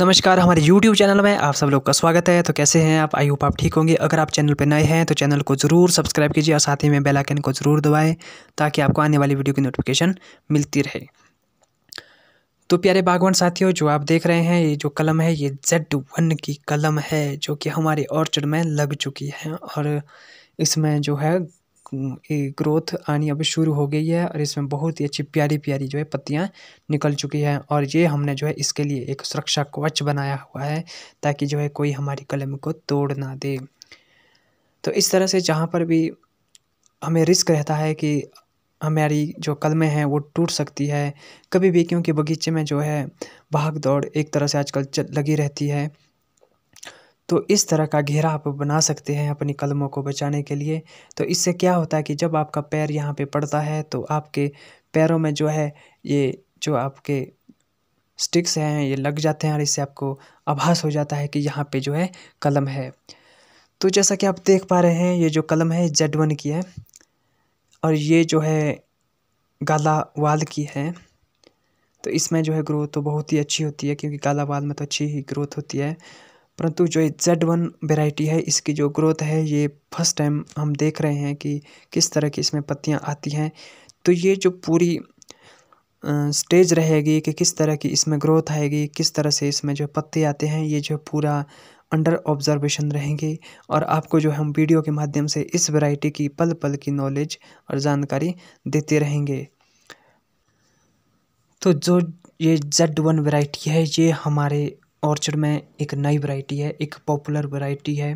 नमस्कार हमारे YouTube channel में आप सब लोग का स्वागत है तो कैसे हैं आप आई होप आप ठीक होंगे अगर आप चैनल पर नए हैं तो चैनल को ज़रूर सब्सक्राइब कीजिए और साथ ही में बेल आइकन को ज़रूर दबाएं ताकि आपको आने वाली वीडियो की नोटिफिकेशन मिलती रहे तो प्यारे बागवान साथियों जो आप देख रहे हैं ये जो कलम है ये जेड वन की कलम है जो कि हमारे ऑर्चर्ड में लग चुकी है और इसमें जो है ग्रोथ आनी अभी शुरू हो गई है और इसमें बहुत ही अच्छी प्यारी प्यारी जो है पत्तियाँ निकल चुकी हैं और ये हमने जो है इसके लिए एक सुरक्षा कवच बनाया हुआ है ताकि जो है कोई हमारी कलम को तोड़ ना दे तो इस तरह से जहाँ पर भी हमें रिस्क रहता है कि हमारी जो कलमें हैं वो टूट सकती है कभी भी क्योंकि बगीचे में जो है भाग दौड़ एक तरह से आजकल लगी रहती है तो इस तरह का घेरा आप बना सकते हैं अपनी कलमों को बचाने के लिए तो इससे क्या होता है कि जब आपका पैर यहाँ पे पड़ता है तो आपके पैरों में जो है ये जो आपके स्टिक्स हैं ये लग जाते हैं और इससे आपको आभास हो जाता है कि यहाँ पे जो है कलम है तो जैसा कि आप देख पा रहे हैं ये जो कलम है जेड वन की है और ये जो है गाला वाल की है तो इसमें जो है ग्रोथ तो बहुत ही अच्छी होती है क्योंकि गाला वाल में तो अच्छी ही ग्रोथ होती है परंतु जो ये जेड वन वेराइटी है इसकी जो ग्रोथ है ये फर्स्ट टाइम हम देख रहे हैं कि किस तरह की इसमें पत्तियाँ आती हैं तो ये जो पूरी स्टेज रहेगी कि किस तरह की इसमें ग्रोथ आएगी किस तरह से इसमें जो पत्ते आते हैं ये जो पूरा अंडर ऑब्जर्वेशन रहेंगी और आपको जो हम वीडियो के माध्यम से इस वैरायटी की पल पल की नॉलेज और जानकारी देते रहेंगे तो जो ये जेड वन वैरायटी है ये हमारे ऑर्चर्ड में एक नई वैरायटी है एक पॉपुलर वैरायटी है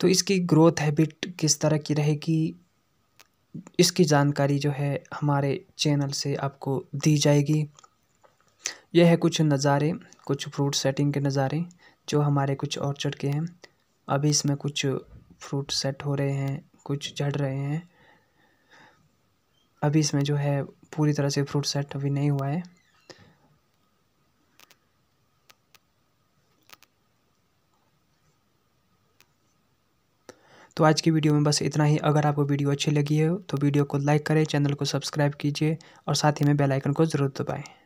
तो इसकी ग्रोथ हैबिट किस तरह की रहेगी इसकी जानकारी जो है हमारे चैनल से आपको दी जाएगी यह है कुछ नज़ारे कुछ फ्रूट सेटिंग के नज़ारे जो हमारे कुछ ऑर्चर्ड के हैं अभी इसमें कुछ फ्रूट सेट हो रहे हैं कुछ झड़ रहे हैं अभी इसमें जो है पूरी तरह से फ्रूट सेट अभी नहीं हुआ है तो आज की वीडियो में बस इतना ही अगर आपको वीडियो अच्छी लगी हो तो वीडियो को लाइक करें चैनल को सब्सक्राइब कीजिए और साथ ही में बेलाइकन को ज़रूर दबाएँ